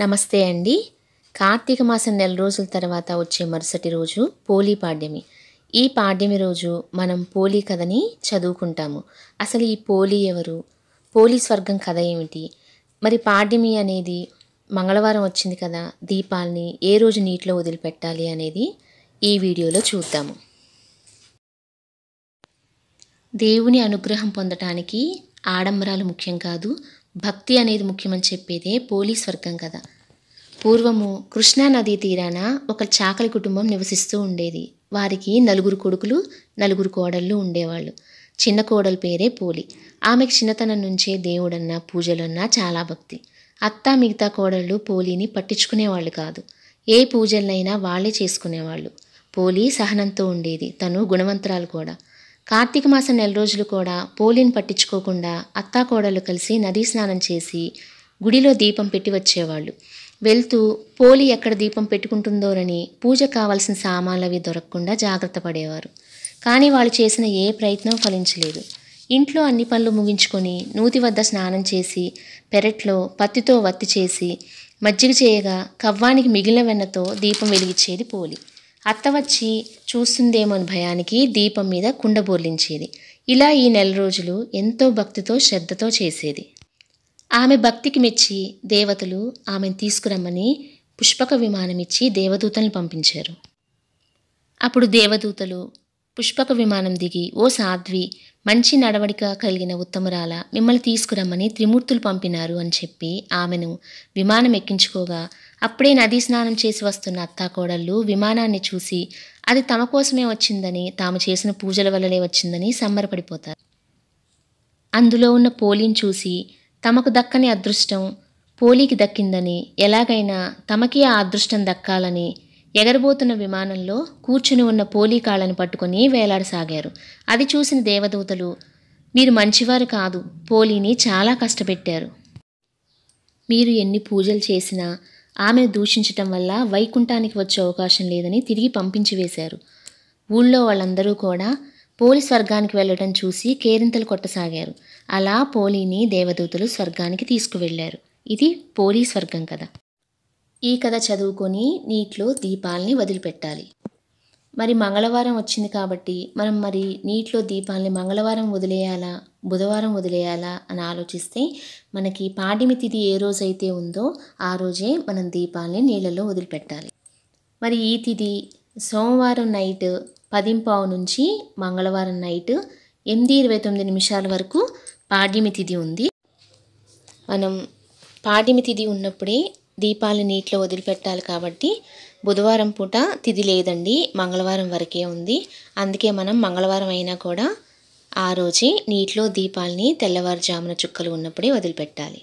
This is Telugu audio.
నమస్తే అండి కార్తీక మాసం నెల రోజుల తర్వాత వచ్చే మరుసటి రోజు పోలీ పాడ్యమి ఈ పాడ్యమి రోజు మనం పోలీ కథని చదువుకుంటాము అసలు ఈ పోలీ ఎవరు పోలీ స్వర్గం కథ ఏమిటి మరి పాడ్యమి అనేది మంగళవారం వచ్చింది కదా దీపాల్ని ఏ రోజు నీటిలో వదిలిపెట్టాలి అనేది ఈ వీడియోలో చూద్దాము దేవుని అనుగ్రహం పొందటానికి ఆడంబరాలు ముఖ్యం కాదు భక్తి అనేది ముఖ్యమని చెప్పేదే పోలీస్ వర్గం కదా పూర్వము కృష్ణా నదీ తీరాన ఒక చాకలి కుటుంబం నివసిస్తూ ఉండేది వారికి నలుగురు కొడుకులు నలుగురు కోడళ్ళు ఉండేవాళ్ళు చిన్న కోడలు పేరే పోలి ఆమెకు చిన్నతనం నుంచే దేవుడన్నా పూజలన్నా చాలా భక్తి అత్త మిగతా కోడళ్ళు పోలిని పట్టించుకునేవాళ్ళు కాదు ఏ పూజలనైనా వాళ్ళే చేసుకునేవాళ్ళు పోలి సహనంతో ఉండేది తను గుణవంతరాలు కూడా కార్తీక మాసం నెల రోజులు కూడా పోలిని పట్టించుకోకుండా అత్తాకోడలు కలిసి నదీ స్నానం చేసి గుడిలో దీపం పెట్టి వచ్చేవాళ్ళు వెళ్తూ పోలి ఎక్కడ దీపం పెట్టుకుంటుందోనని పూజ కావాల్సిన సామాన్లు అవి దొరకకుండా జాగ్రత్త పడేవారు కానీ వాళ్ళు చేసిన ఏ ప్రయత్నం ఫలించలేదు ఇంట్లో అన్ని పనులు ముగించుకొని నూతి వద్ద స్నానం చేసి పెరట్లో పత్తితో వత్తి చేసి మజ్జిగ చేయగా కవ్వానికి మిగిలిన వెన్నతో దీపం వెలిగించేది పోలి అత్త వచ్చి అని భయానికి దీపం మీద కుండ బోర్లించేది ఇలా ఈ నెల రోజులు ఎంతో భక్తితో శ్రద్ధతో చేసేది ఆమె భక్తికి మెచ్చి దేవతలు ఆమెను తీసుకురమ్మని పుష్పక విమానమిచ్చి దేవదూతలను పంపించారు అప్పుడు దేవదూతలు పుష్పక విమానం దిగి ఓ సాధ్వి మంచి నడవడిక కలిగిన ఉత్తమురాల మిమ్మల్ని తీసుకురమ్మని త్రిమూర్తులు పంపినారు అని చెప్పి ఆమెను విమానం ఎక్కించుకోగా అప్పుడే నదీ స్నానం చేసి వస్తున్న అత్తాకోడళ్ళు విమానాన్ని చూసి అది తమ కోసమే వచ్చిందని తాము చేసిన పూజల వల్లనే వచ్చిందని సంబరపడిపోతారు అందులో ఉన్న పోలిని చూసి తమకు దక్కని అదృష్టం పోలీకి దక్కిందని ఎలాగైనా తమకి ఆ అదృష్టం దక్కాలని ఎగరబోతున్న విమానంలో కూర్చుని ఉన్న పోలీకాళ్లను పట్టుకుని వేలాడసాగారు అది చూసిన దేవదూతలు మీరు మంచివారు కాదు పోలీని చాలా కష్టపెట్టారు మీరు ఎన్ని పూజలు చేసినా ఆమెను దూషించటం వల్ల వైకుంఠానికి వచ్చే అవకాశం లేదని తిరిగి పంపించి వేశారు ఊళ్ళో వాళ్ళందరూ కూడా పోలి స్వర్గానికి వెళ్ళడం చూసి కేరింతలు కొట్టసాగారు అలా పోలీని దేవదూతలు స్వర్గానికి తీసుకువెళ్లారు ఇది పోలీ స్వర్గం కదా ఈ కథ చదువుకొని నీటిలో దీపాలని వదిలిపెట్టాలి మరి మంగళవారం వచ్చింది కాబట్టి మనం మరి నీటిలో దీపాలని మంగళవారం వదిలేయాలా బుధవారం వదిలేయాలా అని ఆలోచిస్తే మనకి పాడిమి తిథి ఏ రోజైతే ఉందో ఆ రోజే మనం దీపాలని నీళ్ళలో వదిలిపెట్టాలి మరి ఈ తిథి సోమవారం నైట్ పదింపావు నుంచి మంగళవారం నైట్ ఎనిమిది ఇరవై తొమ్మిది నిమిషాల వరకు పాడ్యమి తిథి ఉంది మనం పాడ్యమి తిథి ఉన్నప్పుడే దీపాలు నీటిలో వదిలిపెట్టాలి కాబట్టి బుధవారం పూట తిది లేదండి మంగళవారం వరకే ఉంది అందుకే మనం మంగళవారం అయినా కూడా ఆ రోజే నీటిలో దీపాలని తెల్లవారుజామున చుక్కలు ఉన్నప్పుడే వదిలిపెట్టాలి